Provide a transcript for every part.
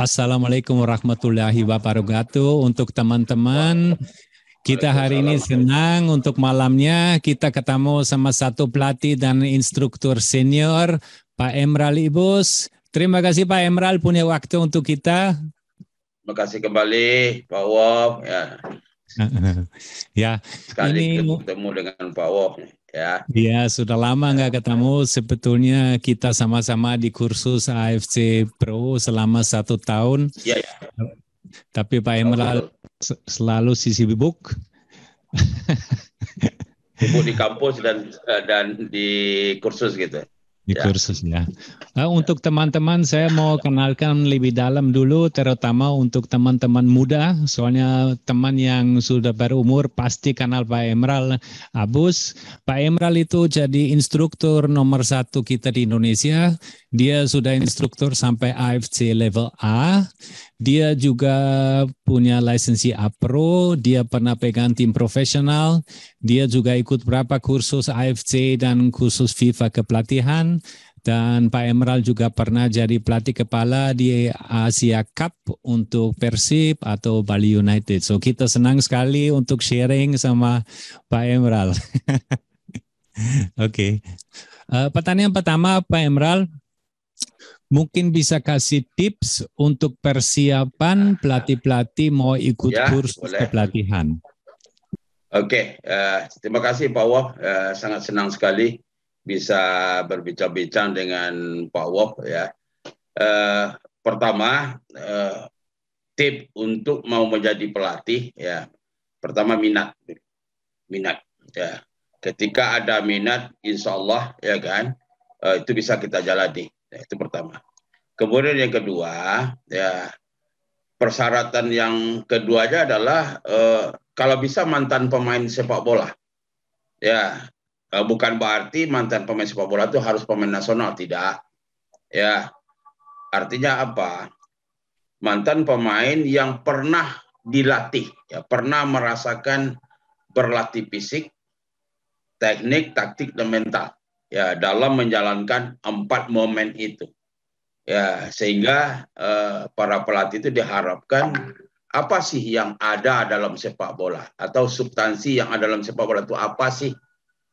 Assalamualaikum warahmatullahi wabarakatuh. Untuk teman-teman, kita hari ini senang untuk malamnya kita ketemu sama satu pelatih dan instruktur senior, Pak Emral Ibus. Terima kasih Pak Emral punya waktu untuk kita. Terima kasih kembali Pak Wop. Ya. ya, sekali ini... ketemu dengan Pak Wop ya. Iya, sudah lama ya. nggak ketemu. Sebetulnya kita sama-sama di kursus AFC Pro selama satu tahun. Iya. Ya. Tapi Pak Emerald selalu sisi sibuk. Sibuk di kampus dan eh, dan di kursus gitu di ya. kursusnya. Nah, untuk teman-teman saya mau kenalkan lebih dalam dulu, terutama untuk teman-teman muda, soalnya teman yang sudah berumur pasti kenal Pak Emral Abus. Pak Emral itu jadi instruktur nomor satu kita di Indonesia. Dia sudah instruktur sampai AFC level A. Dia juga punya lisensi APRO. Dia pernah pegang tim profesional. Dia juga ikut berapa kursus AFC dan kursus FIFA kepelatihan. Dan Pak Emerald juga pernah jadi pelatih kepala di Asia Cup untuk Persib atau Bali United. So kita senang sekali untuk sharing sama Pak Emerald. Oke. okay. Uh, pertanyaan pertama Pak Emerald, mungkin bisa kasih tips untuk persiapan pelatih-pelatih mau ikut ya, kursus boleh. kepelatihan. Oke, okay, uh, eh, terima kasih Pak Wop. Uh, eh, sangat senang sekali bisa berbincang-bincang dengan Pak Wop ya. Uh, pertama, uh, tip untuk mau menjadi pelatih ya. Pertama minat, minat ya. Ketika ada minat, insya Allah ya kan, uh, itu bisa kita jalani Ya, itu pertama. Kemudian yang kedua, ya persyaratan yang keduanya adalah eh, kalau bisa mantan pemain sepak bola. Ya, eh, bukan berarti mantan pemain sepak bola itu harus pemain nasional, tidak. Ya. Artinya apa? Mantan pemain yang pernah dilatih, ya, pernah merasakan berlatih fisik, teknik, taktik dan mental ya dalam menjalankan empat momen itu ya sehingga uh, para pelatih itu diharapkan apa sih yang ada dalam sepak bola atau substansi yang ada dalam sepak bola itu apa sih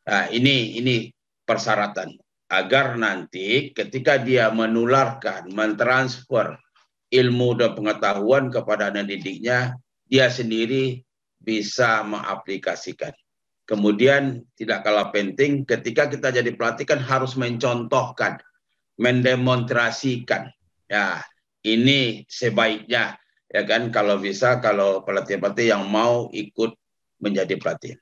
nah, ini ini persyaratan agar nanti ketika dia menularkan mentransfer ilmu dan pengetahuan kepada anak didiknya dia sendiri bisa mengaplikasikan Kemudian tidak kalah penting ketika kita jadi pelatih kan harus mencontohkan, mendemonstrasikan. Ya, ini sebaiknya ya kan kalau bisa kalau pelatih-pelatih yang mau ikut menjadi pelatih.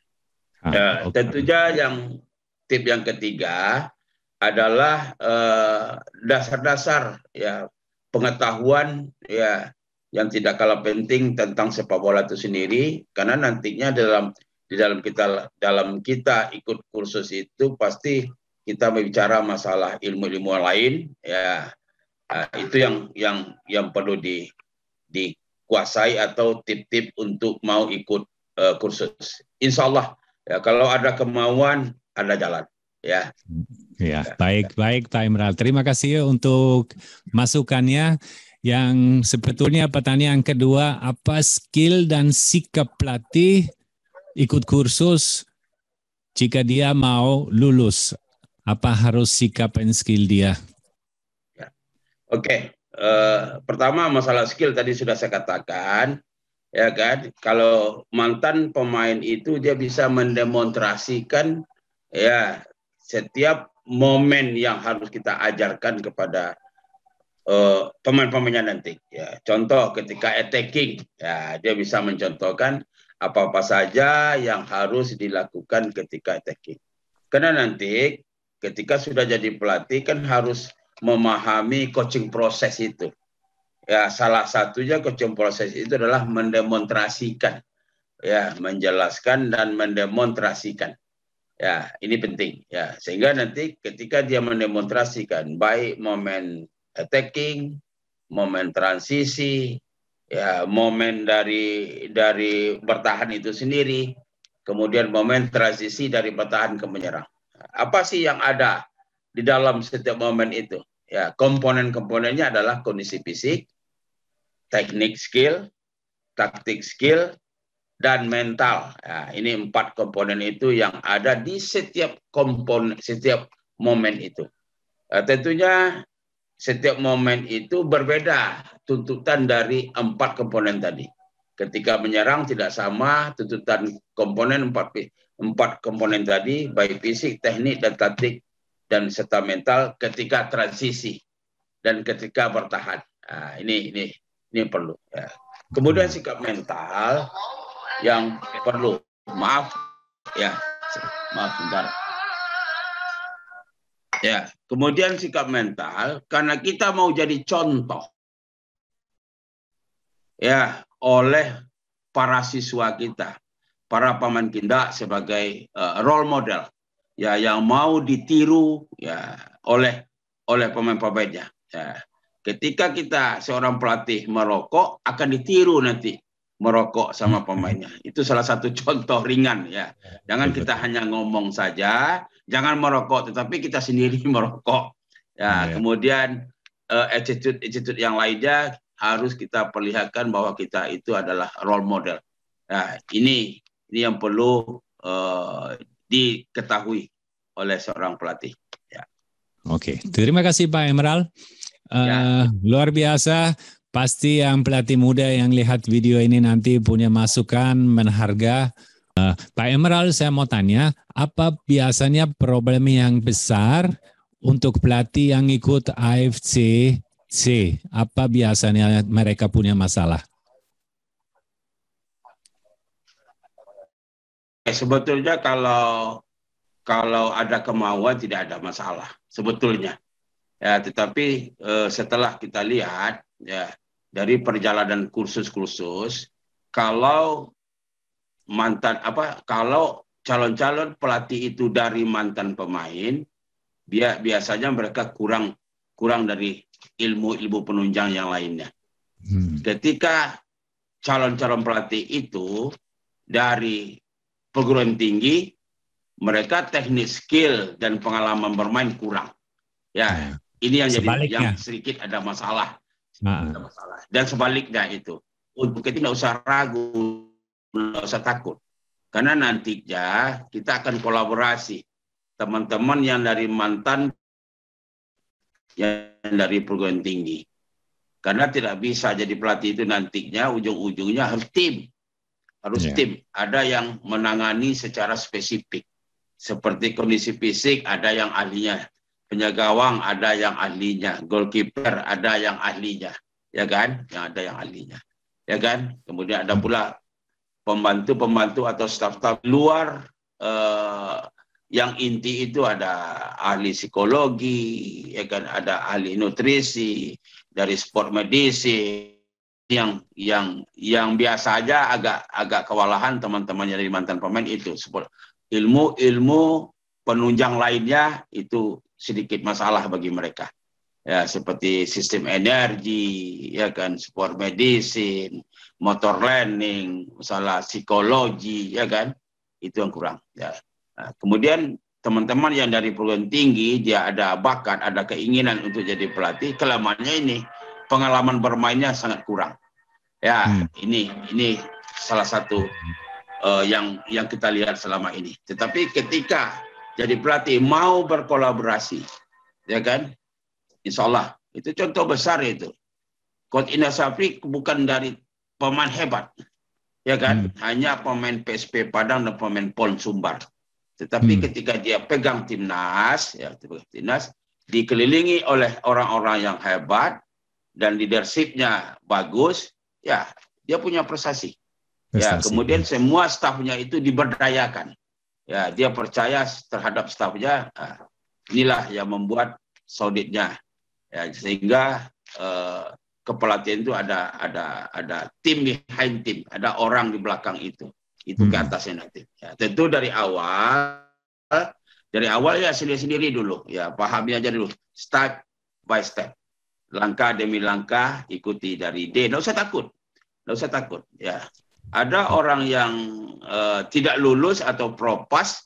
Ah, ya, okay. Tentunya yang tip yang ketiga adalah eh, dasar-dasar eh, ya pengetahuan ya yang tidak kalah penting tentang sepak bola itu sendiri karena nantinya dalam di dalam kita dalam kita ikut kursus itu pasti kita berbicara masalah ilmu-ilmu lain ya ah, itu yang yang yang perlu di dikuasai atau tip-tip untuk mau ikut uh, kursus Insya Allah ya kalau ada kemauan ada jalan ya ya baik baik Pak Imral terima kasih ya untuk masukannya yang sebetulnya pertanyaan kedua apa skill dan sikap pelatih ikut kursus jika dia mau lulus? Apa harus sikap and skill dia? Ya. Oke, okay. uh, eh, pertama masalah skill tadi sudah saya katakan, ya kan? Kalau mantan pemain itu dia bisa mendemonstrasikan ya setiap momen yang harus kita ajarkan kepada uh, pemain-pemainnya nanti. Ya, contoh ketika attacking, ya dia bisa mencontohkan apa-apa saja yang harus dilakukan ketika attacking. Karena nanti ketika sudah jadi pelatih kan harus memahami coaching proses itu. Ya, salah satunya coaching proses itu adalah mendemonstrasikan. Ya, menjelaskan dan mendemonstrasikan. Ya, ini penting. Ya, sehingga nanti ketika dia mendemonstrasikan baik momen attacking, momen transisi, ya momen dari dari bertahan itu sendiri, kemudian momen transisi dari bertahan ke menyerang. Apa sih yang ada di dalam setiap momen itu? Ya, komponen-komponennya adalah kondisi fisik, teknik skill, taktik skill, dan mental. Ya, ini empat komponen itu yang ada di setiap komponen, setiap momen itu. Ya, tentunya setiap momen itu berbeda tuntutan dari empat komponen tadi. Ketika menyerang tidak sama tuntutan komponen empat empat komponen tadi baik fisik, teknik dan taktik dan serta mental ketika transisi dan ketika bertahan. Nah, ini ini ini perlu. Ya. Kemudian sikap mental yang perlu. Maaf ya, maaf sebentar. Ya, kemudian sikap mental karena kita mau jadi contoh ya oleh para siswa kita, para paman kinda sebagai uh, role model ya yang mau ditiru ya oleh oleh pemain pemainnya. Ya. Ketika kita seorang pelatih merokok akan ditiru nanti merokok sama hmm. pemainnya. Itu salah satu contoh ringan ya. Jangan kita hanya ngomong saja, jangan merokok tetapi kita sendiri merokok. Ya, ya. kemudian uh, eh, attitude attitude yang lainnya harus kita perlihatkan bahwa kita itu adalah role model. Nah, ini ini yang perlu uh, diketahui oleh seorang pelatih. Ya. Oke, terima kasih Pak Emerald. Uh, ya. Luar biasa. Pasti yang pelatih muda yang lihat video ini nanti punya masukan, menharga. Uh, Pak Emerald, saya mau tanya, apa biasanya problem yang besar untuk pelatih yang ikut AFC C. Apa biasanya mereka punya masalah? Eh, sebetulnya kalau kalau ada kemauan tidak ada masalah sebetulnya. Ya, tetapi eh, setelah kita lihat ya dari perjalanan kursus-kursus, kalau mantan apa kalau calon-calon pelatih itu dari mantan pemain, dia biasanya mereka kurang kurang dari ilmu-ilmu penunjang yang lainnya. Hmm. Ketika calon-calon pelatih itu dari perguruan tinggi, mereka teknis skill dan pengalaman bermain kurang. Ya, hmm. ini yang jadi yang sedikit ada masalah. Nah. Ada masalah. Dan sebaliknya itu. Untuk kita tidak usah ragu, tidak usah takut. Karena nantinya kita akan kolaborasi. Teman-teman yang dari mantan yang dari perguruan tinggi. Karena tidak bisa jadi pelatih itu nantinya ujung-ujungnya harus tim. Harus yeah. tim. Ada yang menangani secara spesifik. Seperti kondisi fisik ada yang ahlinya. Penyegawang, ada yang ahlinya. Goalkeeper ada yang ahlinya. Ya kan? Yang ada yang ahlinya. Ya kan? Kemudian ada pula pembantu-pembantu atau staff staff luar uh, yang inti itu ada ahli psikologi, ya kan ada ahli nutrisi dari sport medicine yang yang yang biasa aja agak agak kewalahan teman teman dari mantan pemain itu sport ilmu ilmu penunjang lainnya itu sedikit masalah bagi mereka ya seperti sistem energi ya kan sport medicine motor learning salah psikologi ya kan itu yang kurang ya Nah, kemudian teman-teman yang dari perguruan tinggi dia ada bakat, ada keinginan untuk jadi pelatih, kelemahannya ini pengalaman bermainnya sangat kurang. Ya, hmm. ini ini salah satu uh, yang yang kita lihat selama ini. Tetapi ketika jadi pelatih mau berkolaborasi, ya kan? Insya Allah itu contoh besar itu. Coach Indah Safri bukan dari pemain hebat, ya kan? Hmm. Hanya pemain PSP Padang dan pemain Pon Sumbar tetapi hmm. ketika dia pegang timnas, ya timnas, dikelilingi oleh orang-orang yang hebat dan leadershipnya bagus, ya dia punya prestasi. Ya kemudian ya. semua stafnya itu diberdayakan. Ya dia percaya terhadap stafnya. Nah, inilah yang membuat solidnya. Ya, sehingga eh, kepelatihan itu ada ada ada tim behind tim, ada orang di belakang itu itu hmm. ke atasnya nanti. Ya, tentu dari awal dari awal ya sendiri-sendiri dulu ya pahami aja dulu step by step langkah demi langkah ikuti dari D. Nggak usah takut, nggak usah takut ya. Ada orang yang uh, tidak lulus atau propas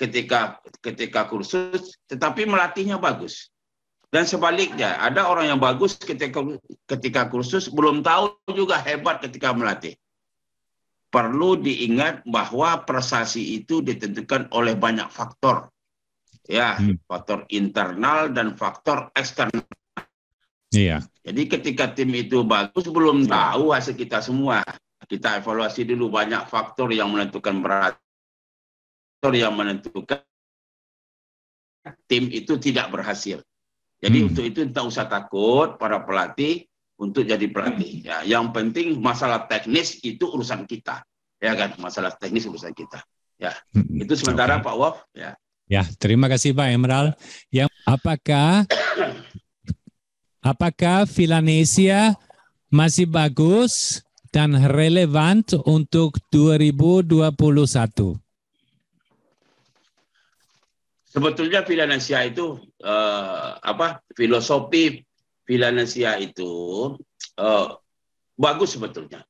ketika ketika kursus, tetapi melatihnya bagus. Dan sebaliknya, ada orang yang bagus ketika ketika kursus belum tahu juga hebat ketika melatih perlu diingat bahwa prestasi itu ditentukan oleh banyak faktor. Ya, hmm. faktor internal dan faktor eksternal. Iya. Jadi ketika tim itu bagus belum iya. tahu hasil kita semua. Kita evaluasi dulu banyak faktor yang menentukan berat. Faktor yang menentukan tim itu tidak berhasil. Jadi hmm. untuk itu tidak usah takut para pelatih untuk jadi pelatih. Ya, yang penting masalah teknis itu urusan kita, ya kan? Masalah teknis urusan kita. Ya, hmm, itu sementara okay. Pak Wolf. Ya. Ya, terima kasih Pak Emerald. Yang apakah apakah Filanesia masih bagus dan relevan untuk 2021? Sebetulnya Filanesia itu eh, apa filosofi Bila itu uh, bagus sebetulnya.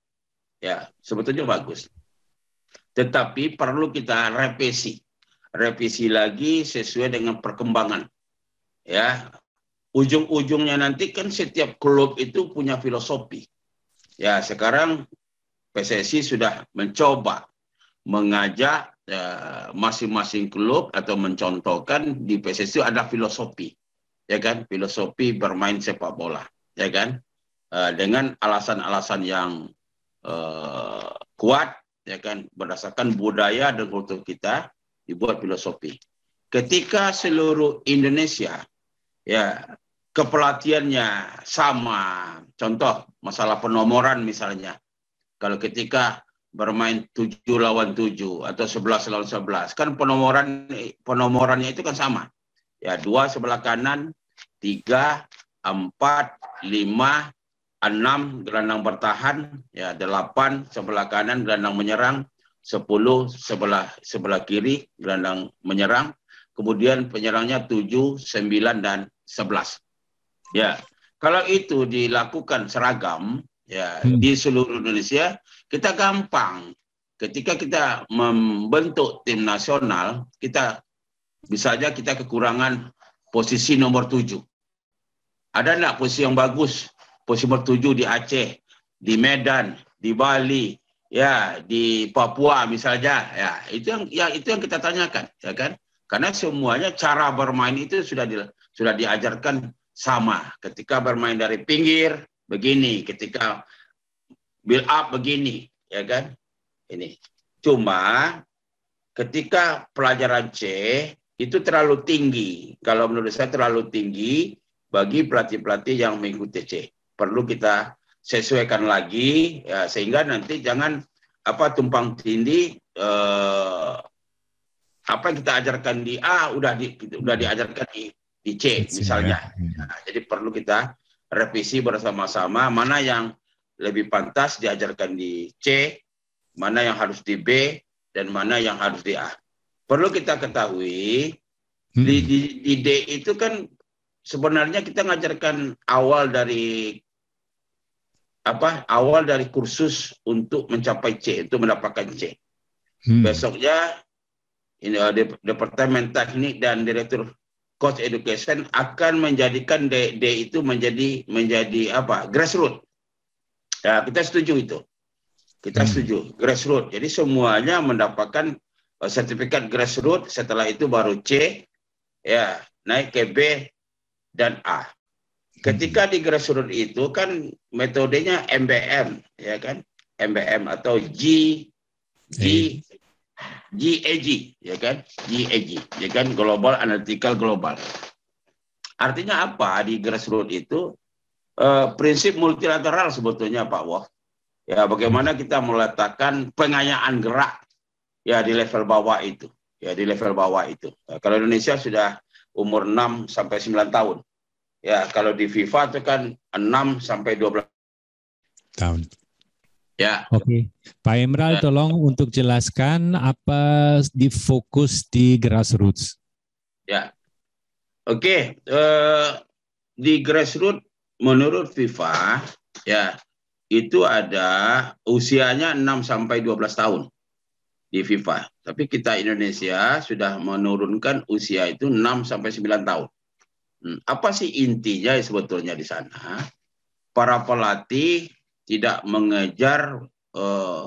Ya, sebetulnya bagus. Tetapi perlu kita revisi. Revisi lagi sesuai dengan perkembangan. Ya. Ujung-ujungnya nanti kan setiap klub itu punya filosofi. Ya, sekarang PSSI sudah mencoba mengajak eh, masing-masing uh, masing -masing klub atau mencontohkan di PSSI ada filosofi ya kan filosofi bermain sepak bola ya kan uh, dengan alasan-alasan yang uh, kuat ya kan berdasarkan budaya dan kultur kita dibuat filosofi ketika seluruh Indonesia ya kepelatihannya sama contoh masalah penomoran misalnya kalau ketika bermain 7 lawan 7 atau 11 lawan 11 kan penomoran penomorannya itu kan sama ya dua sebelah kanan tiga, empat, lima, enam gelandang bertahan, ya delapan sebelah kanan gelandang menyerang, sepuluh sebelah sebelah kiri gelandang menyerang, kemudian penyerangnya tujuh, sembilan dan sebelas. Ya, kalau itu dilakukan seragam ya hmm. di seluruh Indonesia, kita gampang. Ketika kita membentuk tim nasional, kita bisa saja kita kekurangan posisi nombor tujuh. Ada nak posisi yang bagus, posisi nombor tujuh di Aceh, di Medan, di Bali, ya di Papua misalnya, ya itu yang, ya, itu yang kita tanyakan, ya kan? Karena semuanya cara bermain itu sudah di, sudah diajarkan sama. Ketika bermain dari pinggir begini, ketika build up begini, ya kan? Ini. Cuma ketika pelajaran C itu terlalu tinggi. Kalau menurut saya terlalu tinggi bagi pelatih-pelatih yang mengikuti TC. Perlu kita sesuaikan lagi ya, sehingga nanti jangan apa tumpang tindih eh, apa yang kita ajarkan di A udah di udah diajarkan di di C misalnya. Ya. Hmm. Nah, jadi perlu kita revisi bersama-sama mana yang lebih pantas diajarkan di C, mana yang harus di B dan mana yang harus di A perlu kita ketahui hmm. di, di, di D itu kan sebenarnya kita ngajarkan awal dari apa awal dari kursus untuk mencapai C itu mendapatkan C. Hmm. Besoknya ini eh, departemen teknik dan direktur coach education akan menjadikan D, D itu menjadi menjadi apa grassroots. Nah, kita setuju itu. Kita hmm. setuju grassroots. Jadi semuanya mendapatkan Eh, sertifikat grassroots, setelah itu baru C, ya naik ke B dan A. Ketika di grassroots itu kan metodenya MBM, ya kan? MBM atau G, G, GAG, e ya kan? GAG, e ya kan? Global Analytical Global. Artinya apa di grassroots itu? E, prinsip multilateral sebetulnya Pak Wah, Ya, bagaimana kita meletakkan pengayaan gerak ya di level bawah itu ya di level bawah itu nah, kalau Indonesia sudah umur 6 sampai 9 tahun ya kalau di FIFA itu kan 6 sampai 12 tahun Ya. Oke, Pak Emral, ya. tolong untuk jelaskan apa di fokus di grassroots. Ya, oke. uh, di grassroots menurut FIFA ya itu ada usianya 6 sampai 12 tahun di FIFA. Tapi kita Indonesia sudah menurunkan usia itu 6 sampai 9 tahun. Hmm, apa sih intinya sebetulnya di sana? Para pelatih tidak mengejar eh,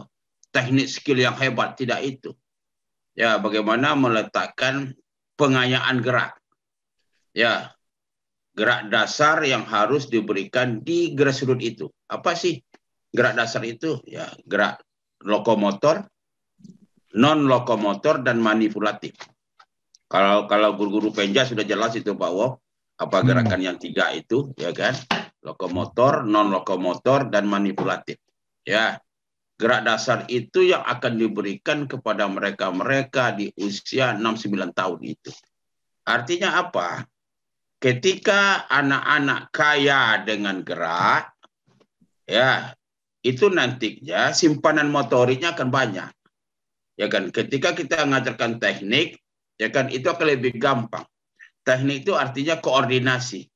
teknik skill yang hebat, tidak itu. Ya, bagaimana meletakkan pengayaan gerak. Ya, gerak dasar yang harus diberikan di grassroots itu. Apa sih gerak dasar itu? Ya, gerak lokomotor, non lokomotor dan manipulatif. Kalau kalau guru-guru penja sudah jelas itu Pak Wok, apa hmm. gerakan yang tiga itu ya kan lokomotor, non lokomotor dan manipulatif. Ya. Gerak dasar itu yang akan diberikan kepada mereka-mereka di usia 6-9 tahun itu. Artinya apa? Ketika anak-anak kaya dengan gerak, ya itu nantinya simpanan motoriknya akan banyak ya kan ketika kita mengajarkan teknik ya kan itu akan lebih gampang teknik itu artinya koordinasi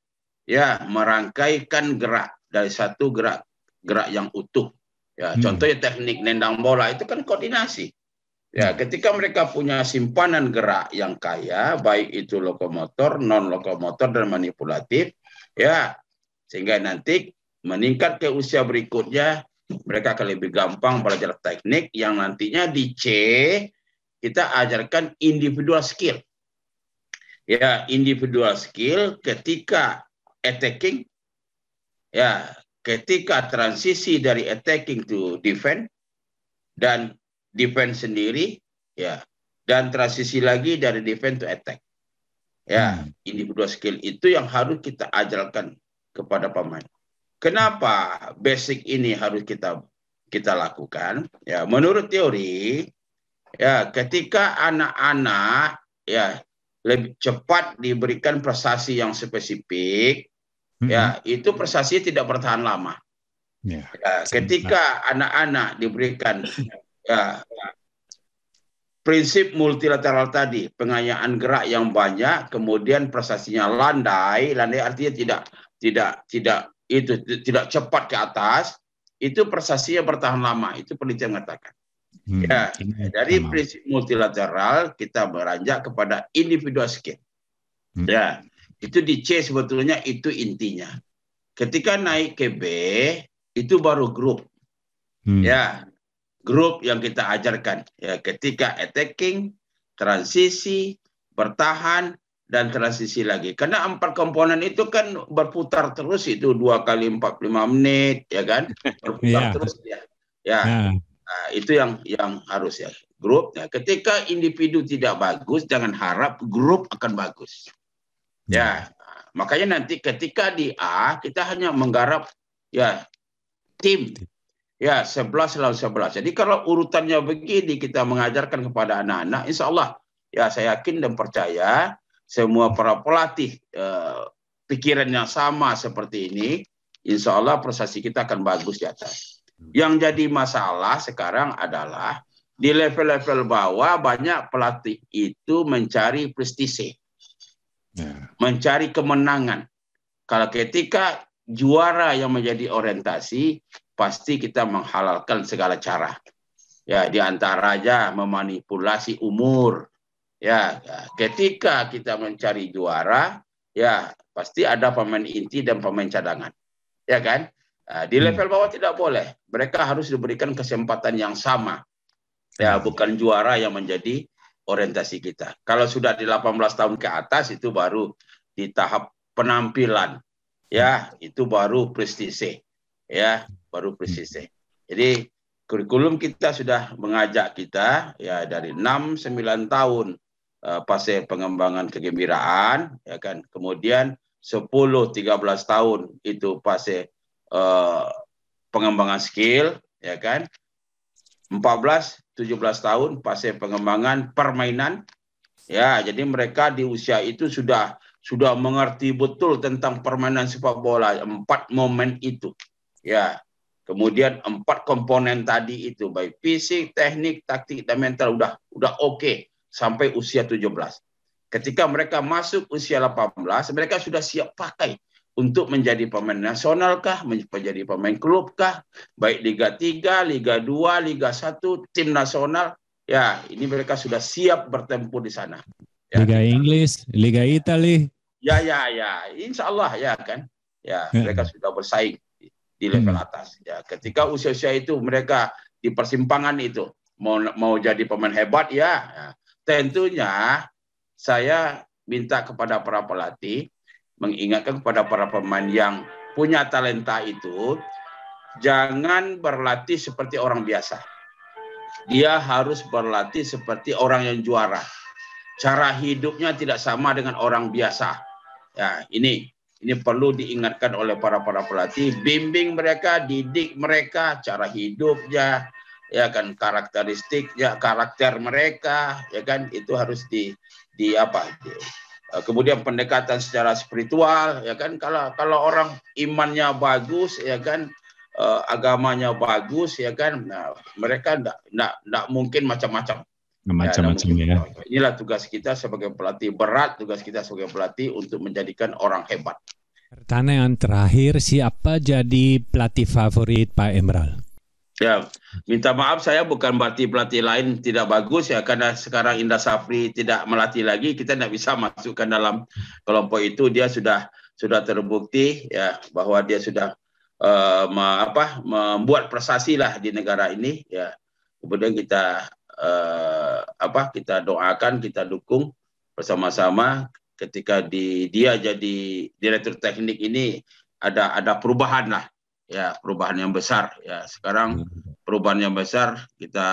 ya merangkaikan gerak dari satu gerak gerak yang utuh ya hmm. contohnya teknik nendang bola itu kan koordinasi ya hmm. ketika mereka punya simpanan gerak yang kaya baik itu lokomotor non lokomotor dan manipulatif ya sehingga nanti meningkat ke usia berikutnya mereka akan lebih gampang belajar teknik yang nantinya di C kita ajarkan individual skill. Ya, individual skill ketika attacking ya, ketika transisi dari attacking to defense dan defense sendiri ya, dan transisi lagi dari defense to attack. Ya, hmm. individual skill itu yang harus kita ajarkan kepada pemain. Kenapa basic ini harus kita kita lakukan? Ya, menurut teori ya ketika anak-anak ya lebih cepat diberikan prestasi yang spesifik hmm. ya itu prestasi tidak bertahan lama. Yeah. Ya, ya ketika anak-anak diberikan ya, prinsip multilateral tadi, pengayaan gerak yang banyak, kemudian prestasinya landai, landai artinya tidak tidak tidak itu tidak cepat ke atas, itu prestasi bertahan lama. Itu penelitian mengatakan. Hmm, ya, dari sama. prinsip multilateral kita beranjak kepada individual skill. Hmm. Ya, itu di C sebetulnya itu intinya. Ketika naik ke B itu baru grup. Hmm. Ya, grup yang kita ajarkan. Ya, ketika attacking, transisi, bertahan, dan transisi lagi. Karena empat komponen itu kan berputar terus itu dua kali empat lima menit, ya kan? Berputar yeah. terus ya. Ya, yeah. nah, itu yang yang harus ya grup. Ya. ketika individu tidak bagus, jangan harap grup akan bagus. Ya, hmm. makanya nanti ketika di A kita hanya menggarap ya tim. Ya, sebelas lawan sebelas Jadi kalau urutannya begini kita mengajarkan kepada anak-anak, insya Allah, ya saya yakin dan percaya semua para pelatih eh, pikiran yang sama seperti ini, insya Allah prestasi kita akan bagus di atas. Yang jadi masalah sekarang adalah di level-level bawah banyak pelatih itu mencari prestise, yeah. mencari kemenangan. Kalau ketika juara yang menjadi orientasi, pasti kita menghalalkan segala cara. Ya, di antaranya memanipulasi umur, Ya, ketika kita mencari juara, ya pasti ada pemain inti dan pemain cadangan. Ya kan? Nah, di hmm. level bawah tidak boleh. Mereka harus diberikan kesempatan yang sama. Ya, hmm. bukan juara yang menjadi orientasi kita. Kalau sudah di 18 tahun ke atas itu baru di tahap penampilan. Ya, itu baru prestise. Ya, baru prestise. Jadi kurikulum kita sudah mengajak kita ya dari 6 9 tahun Eh, fase pengembangan kegembiraan ya kan kemudian 10 13 tahun itu fase uh, pengembangan skill ya kan 14 17 tahun fase pengembangan permainan ya jadi mereka di usia itu sudah sudah mengerti betul tentang permainan sepak bola empat momen itu ya kemudian empat komponen tadi itu baik fisik teknik taktik dan mental udah udah oke okay sampai usia 17. Ketika mereka masuk usia 18, mereka sudah siap pakai untuk menjadi pemain nasional kah, menjadi pemain klub kah, baik Liga 3, Liga 2, Liga 1, tim nasional, ya ini mereka sudah siap bertempur di sana. Ya, Liga kita. Inggris, Liga Itali. Ya, ya, ya, insya Allah ya kan, ya, ya. mereka sudah bersaing di level hmm. atas. Ya, ketika usia-usia itu mereka di persimpangan itu mau mau jadi pemain hebat ya, ya Tentunya saya minta kepada para pelatih mengingatkan kepada para pemain yang punya talenta itu jangan berlatih seperti orang biasa. Dia harus berlatih seperti orang yang juara. Cara hidupnya tidak sama dengan orang biasa. Ya, ini ini perlu diingatkan oleh para para pelatih, bimbing mereka, didik mereka, cara hidupnya, ya kan karakteristik ya karakter mereka ya kan itu harus di di apa di, eh, kemudian pendekatan secara spiritual ya kan kalau kalau orang imannya bagus ya kan uh, agamanya bagus ya kan nah, mereka tidak enggak, enggak mungkin macam-macam ya, macam-macam ya, ya. Inilah tugas kita sebagai pelatih berat, tugas kita sebagai pelatih untuk menjadikan orang hebat. Pertanyaan terakhir, siapa jadi pelatih favorit Pak Emerald? Ya, minta maaf saya bukan berarti pelatih lain tidak bagus ya karena sekarang Indah Safri tidak melatih lagi kita tidak bisa masukkan dalam kelompok itu dia sudah sudah terbukti ya bahwa dia sudah uh, apa membuat prestasi lah di negara ini ya kemudian kita uh, apa kita doakan kita dukung bersama-sama ketika di dia jadi direktur teknik ini ada ada perubahan lah ya perubahan yang besar ya sekarang hmm. perubahan yang besar kita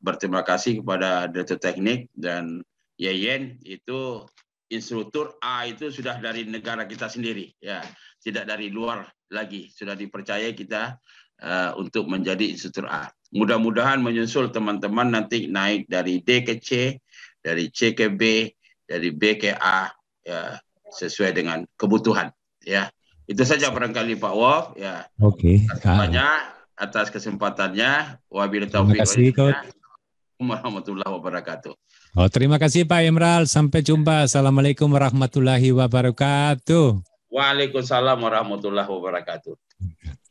berterima kasih kepada Direktur Teknik dan Yeyen itu instruktur A itu sudah dari negara kita sendiri ya tidak dari luar lagi sudah dipercaya kita uh, untuk menjadi instruktur A mudah-mudahan menyusul teman-teman nanti naik dari D ke C dari C ke B dari B ke A ya sesuai dengan kebutuhan ya itu saja barangkali Pak Wolf ya. Oke. Okay. Banyak atas kesempatannya. Wabil taufiq. Terima kasih warahmatullahi wabarakatuh. Oh, terima kasih Pak Imral. Sampai jumpa. Assalamualaikum warahmatullahi wabarakatuh. Waalaikumsalam warahmatullahi wabarakatuh.